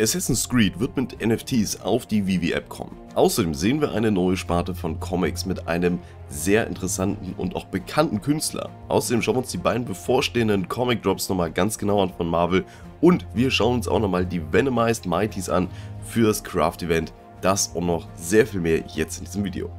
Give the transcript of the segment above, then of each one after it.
Assassin's Creed wird mit NFTs auf die Vivi App kommen. Außerdem sehen wir eine neue Sparte von Comics mit einem sehr interessanten und auch bekannten Künstler. Außerdem schauen wir uns die beiden bevorstehenden Comic Drops nochmal ganz genau an von Marvel und wir schauen uns auch nochmal die Venomized Mighties an für das Craft Event. Das und noch sehr viel mehr jetzt in diesem Video.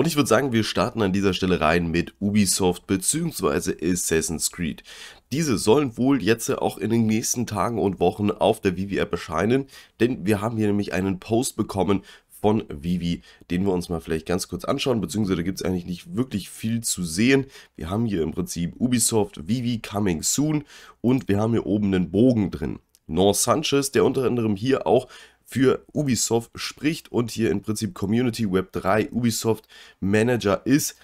Und ich würde sagen, wir starten an dieser Stelle rein mit Ubisoft bzw. Assassin's Creed. Diese sollen wohl jetzt auch in den nächsten Tagen und Wochen auf der Vivi-App erscheinen, denn wir haben hier nämlich einen Post bekommen von Vivi, den wir uns mal vielleicht ganz kurz anschauen, beziehungsweise da gibt es eigentlich nicht wirklich viel zu sehen. Wir haben hier im Prinzip Ubisoft Vivi Coming Soon und wir haben hier oben einen Bogen drin. Nor Sanchez, der unter anderem hier auch für Ubisoft spricht und hier im Prinzip Community Web 3 Ubisoft Manager ist,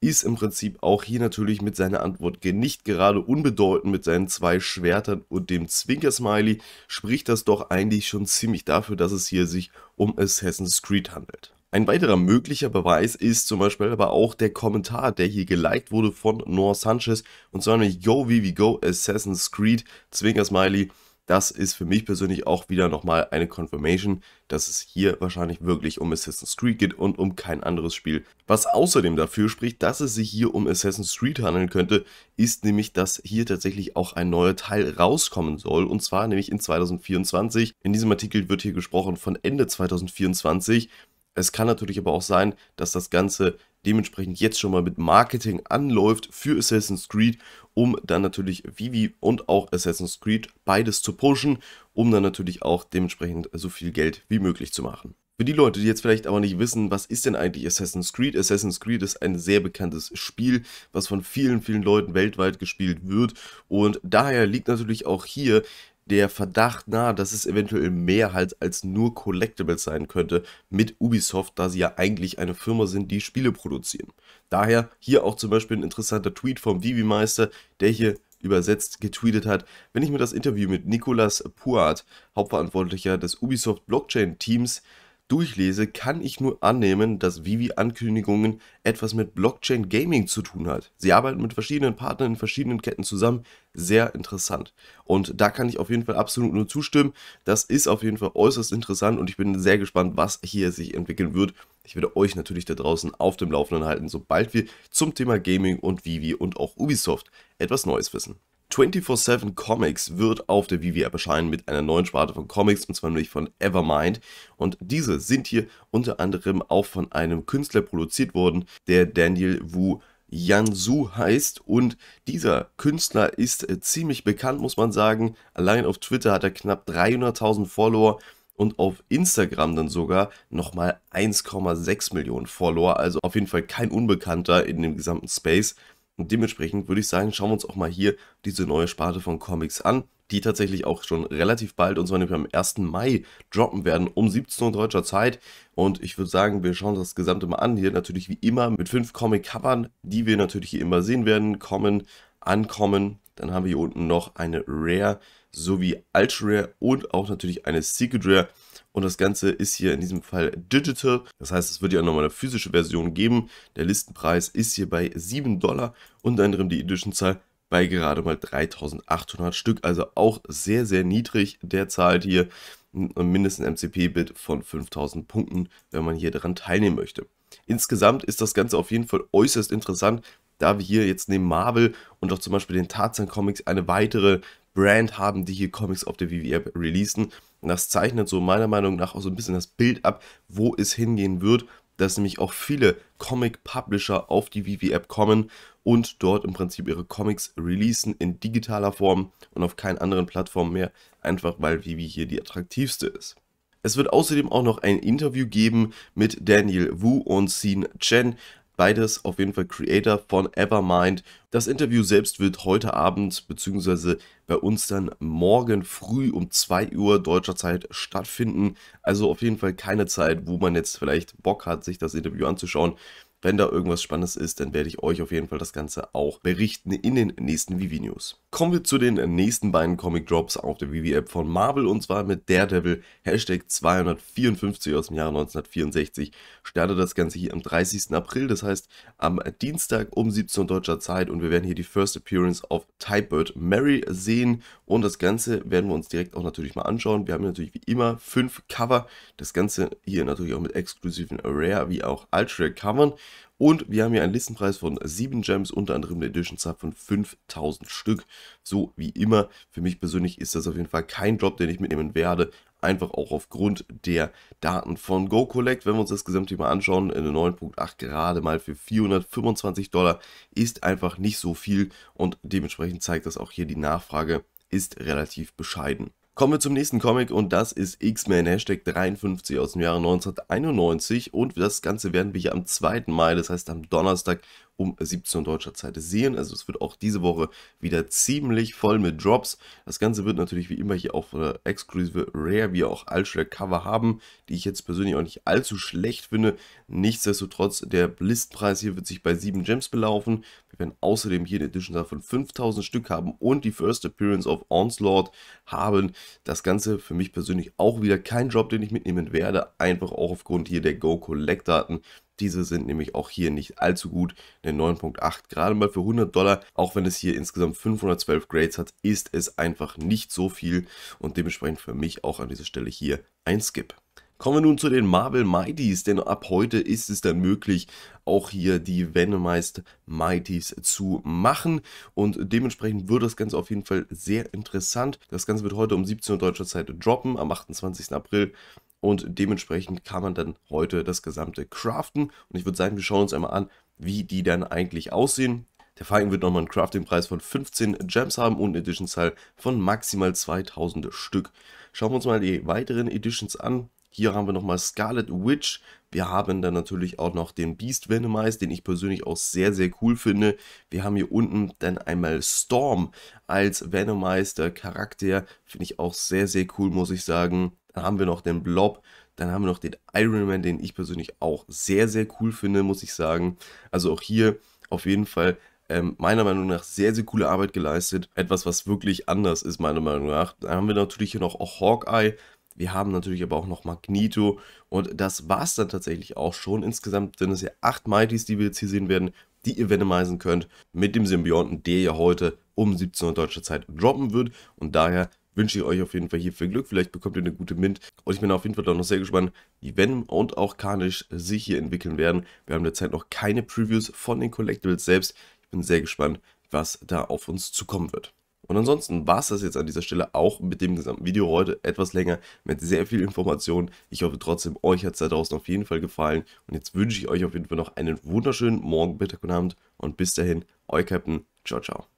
ist im Prinzip auch hier natürlich mit seiner Antwort nicht gerade unbedeutend mit seinen zwei Schwertern und dem Zwinker-Smiley, spricht das doch eigentlich schon ziemlich dafür, dass es hier sich um Assassin's Creed handelt. Ein weiterer möglicher Beweis ist zum Beispiel aber auch der Kommentar, der hier geliked wurde von Noah Sanchez und zwar nämlich Yo, Vivi go, Assassin's Creed, Zwinker-Smiley, das ist für mich persönlich auch wieder nochmal eine Confirmation, dass es hier wahrscheinlich wirklich um Assassin's Creed geht und um kein anderes Spiel. Was außerdem dafür spricht, dass es sich hier um Assassin's Creed handeln könnte, ist nämlich, dass hier tatsächlich auch ein neuer Teil rauskommen soll und zwar nämlich in 2024. In diesem Artikel wird hier gesprochen von Ende 2024. Es kann natürlich aber auch sein, dass das Ganze dementsprechend jetzt schon mal mit Marketing anläuft für Assassin's Creed, um dann natürlich Vivi und auch Assassin's Creed beides zu pushen, um dann natürlich auch dementsprechend so viel Geld wie möglich zu machen. Für die Leute, die jetzt vielleicht aber nicht wissen, was ist denn eigentlich Assassin's Creed? Assassin's Creed ist ein sehr bekanntes Spiel, was von vielen, vielen Leuten weltweit gespielt wird. Und daher liegt natürlich auch hier der Verdacht nahe, dass es eventuell mehr halt als nur Collectibles sein könnte mit Ubisoft, da sie ja eigentlich eine Firma sind, die Spiele produzieren. Daher hier auch zum Beispiel ein interessanter Tweet vom Vivi Meister, der hier übersetzt getweetet hat, wenn ich mir das Interview mit Nicolas Puart, Hauptverantwortlicher des Ubisoft Blockchain Teams, durchlese, kann ich nur annehmen, dass Vivi Ankündigungen etwas mit Blockchain Gaming zu tun hat. Sie arbeiten mit verschiedenen Partnern in verschiedenen Ketten zusammen. Sehr interessant. Und da kann ich auf jeden Fall absolut nur zustimmen. Das ist auf jeden Fall äußerst interessant und ich bin sehr gespannt, was hier sich entwickeln wird. Ich werde euch natürlich da draußen auf dem Laufenden halten, sobald wir zum Thema Gaming und Vivi und auch Ubisoft etwas Neues wissen. 24-7 Comics wird auf der Vivi-App erscheinen mit einer neuen Sparte von Comics und zwar nämlich von Evermind. Und diese sind hier unter anderem auch von einem Künstler produziert worden, der Daniel Wu Jansu heißt und dieser Künstler ist äh, ziemlich bekannt, muss man sagen. Allein auf Twitter hat er knapp 300.000 Follower und auf Instagram dann sogar nochmal 1,6 Millionen Follower. Also auf jeden Fall kein Unbekannter in dem gesamten Space. Und dementsprechend würde ich sagen, schauen wir uns auch mal hier diese neue Sparte von Comics an, die tatsächlich auch schon relativ bald, und zwar nämlich am 1. Mai, droppen werden, um 17 Uhr deutscher Zeit. Und ich würde sagen, wir schauen uns das Gesamte mal an. Hier natürlich wie immer mit fünf Comic-Covern, die wir natürlich hier immer sehen werden, kommen, ankommen, dann haben wir hier unten noch eine Rare sowie Ultra Rare und auch natürlich eine Secret Rare. Und das Ganze ist hier in diesem Fall Digital. Das heißt, es wird ja nochmal eine physische Version geben. Der Listenpreis ist hier bei 7 Dollar, unter anderem die Editionzahl bei gerade mal 3800 Stück. Also auch sehr, sehr niedrig der zahlt hier mindestens ein MCP-Bit von 5000 Punkten, wenn man hier daran teilnehmen möchte. Insgesamt ist das Ganze auf jeden Fall äußerst interessant, da wir hier jetzt neben Marvel und auch zum Beispiel den Tarzan Comics eine weitere Brand haben, die hier Comics auf der WWF e releasen. Und das zeichnet so meiner Meinung nach auch so ein bisschen das Bild ab, wo es hingehen wird, dass nämlich auch viele Comic-Publisher auf die WWF e kommen und dort im Prinzip ihre Comics releasen in digitaler Form und auf keinen anderen Plattformen mehr, einfach weil Vivi e hier die attraktivste ist. Es wird außerdem auch noch ein Interview geben mit Daniel Wu und Sean Chen, Beides auf jeden Fall Creator von Evermind. Das Interview selbst wird heute Abend bzw. bei uns dann morgen früh um 2 Uhr deutscher Zeit stattfinden. Also auf jeden Fall keine Zeit, wo man jetzt vielleicht Bock hat, sich das Interview anzuschauen. Wenn da irgendwas Spannendes ist, dann werde ich euch auf jeden Fall das Ganze auch berichten in den nächsten Vivi-News. Kommen wir zu den nächsten beiden Comic Drops auf der Vivi-App von Marvel und zwar mit Daredevil Hashtag 254 aus dem Jahre 1964. Startet das Ganze hier am 30. April, das heißt am Dienstag um 17 Uhr deutscher Zeit und wir werden hier die First Appearance of Typebird Mary sehen und das Ganze werden wir uns direkt auch natürlich mal anschauen. Wir haben natürlich wie immer fünf Cover, das Ganze hier natürlich auch mit exklusiven Rare wie auch Ultra Covern und wir haben hier einen Listenpreis von 7 Gems, unter anderem eine Edition-Zahl von 5000 Stück. So wie immer, für mich persönlich ist das auf jeden Fall kein Job, den ich mitnehmen werde. Einfach auch aufgrund der Daten von GoCollect. Wenn wir uns das Gesamtthema anschauen, eine 9.8 gerade mal für 425 Dollar ist einfach nicht so viel und dementsprechend zeigt das auch hier die Nachfrage ist relativ bescheiden. Kommen wir zum nächsten Comic und das ist X-Men Hashtag 53 aus dem Jahre 1991 und das Ganze werden wir hier am 2. Mai, das heißt am Donnerstag um 17 Uhr deutscher Zeit sehen. Also es wird auch diese Woche wieder ziemlich voll mit Drops. Das Ganze wird natürlich wie immer hier auch äh, exklusive Rare wie auch Ultra Cover haben, die ich jetzt persönlich auch nicht allzu schlecht finde. Nichtsdestotrotz, der Blistpreis hier wird sich bei 7 Gems belaufen. Wir werden außerdem hier eine Edition von 5000 Stück haben und die First Appearance of Onslaught haben. Das Ganze für mich persönlich auch wieder kein Drop, den ich mitnehmen werde. Einfach auch aufgrund hier der Go Collect Daten diese sind nämlich auch hier nicht allzu gut, eine 9.8 gerade mal für 100 Dollar. Auch wenn es hier insgesamt 512 Grades hat, ist es einfach nicht so viel und dementsprechend für mich auch an dieser Stelle hier ein Skip. Kommen wir nun zu den Marvel Mighties, denn ab heute ist es dann möglich, auch hier die Venomized Mighties zu machen und dementsprechend wird das Ganze auf jeden Fall sehr interessant. Das Ganze wird heute um 17 Uhr deutscher Zeit droppen, am 28. April und dementsprechend kann man dann heute das gesamte craften. Und ich würde sagen, wir schauen uns einmal an, wie die dann eigentlich aussehen. Der Falken wird nochmal einen Crafting-Preis von 15 Gems haben und eine Edition-Zahl von maximal 2000 Stück. Schauen wir uns mal die weiteren Editions an. Hier haben wir nochmal Scarlet Witch. Wir haben dann natürlich auch noch den Beast Venomize, den ich persönlich auch sehr, sehr cool finde. Wir haben hier unten dann einmal Storm als Venomizer Charakter. Finde ich auch sehr, sehr cool, muss ich sagen. Dann haben wir noch den Blob, dann haben wir noch den Iron Man, den ich persönlich auch sehr, sehr cool finde, muss ich sagen. Also auch hier auf jeden Fall ähm, meiner Meinung nach sehr, sehr coole Arbeit geleistet. Etwas, was wirklich anders ist, meiner Meinung nach. Dann haben wir natürlich hier noch auch Hawkeye. Wir haben natürlich aber auch noch Magneto. Und das war es dann tatsächlich auch schon. Insgesamt sind es ja acht Mighties, die wir jetzt hier sehen werden, die ihr venomisen könnt mit dem Symbionten, der ja heute um 17 Uhr deutscher Zeit droppen wird. Und daher wünsche ich euch auf jeden Fall hier viel Glück. Vielleicht bekommt ihr eine gute Mint. Und ich bin auf jeden Fall auch noch sehr gespannt, wie Venom und auch Carnage sich hier entwickeln werden. Wir haben derzeit noch keine Previews von den Collectibles selbst. Ich bin sehr gespannt, was da auf uns zukommen wird. Und ansonsten war es das jetzt an dieser Stelle auch mit dem gesamten Video heute. Etwas länger, mit sehr viel Information. Ich hoffe trotzdem, euch hat es da draußen auf jeden Fall gefallen. Und jetzt wünsche ich euch auf jeden Fall noch einen wunderschönen Morgen, Mittag und Abend. Und bis dahin, euer Captain. Ciao, ciao.